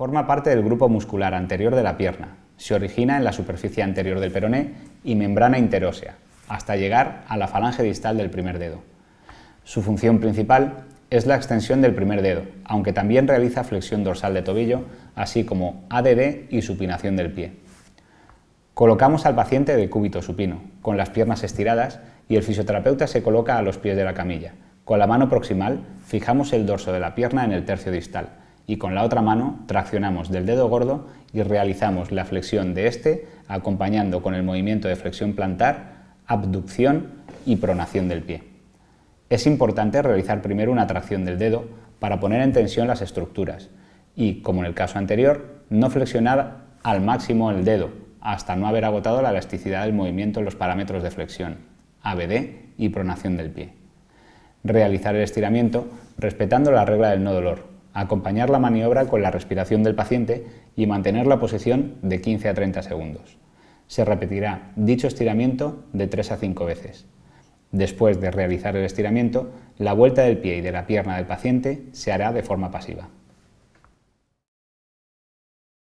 Forma parte del grupo muscular anterior de la pierna. Se origina en la superficie anterior del peroné y membrana interósea, hasta llegar a la falange distal del primer dedo. Su función principal es la extensión del primer dedo, aunque también realiza flexión dorsal de tobillo, así como ADD y supinación del pie. Colocamos al paciente de cúbito supino, con las piernas estiradas y el fisioterapeuta se coloca a los pies de la camilla. Con la mano proximal fijamos el dorso de la pierna en el tercio distal y con la otra mano traccionamos del dedo gordo y realizamos la flexión de este acompañando con el movimiento de flexión plantar, abducción y pronación del pie. Es importante realizar primero una tracción del dedo para poner en tensión las estructuras y, como en el caso anterior, no flexionar al máximo el dedo hasta no haber agotado la elasticidad del movimiento en los parámetros de flexión, ABD y pronación del pie. Realizar el estiramiento respetando la regla del no dolor, acompañar la maniobra con la respiración del paciente y mantener la posición de 15 a 30 segundos. Se repetirá dicho estiramiento de 3 a 5 veces. Después de realizar el estiramiento, la vuelta del pie y de la pierna del paciente se hará de forma pasiva.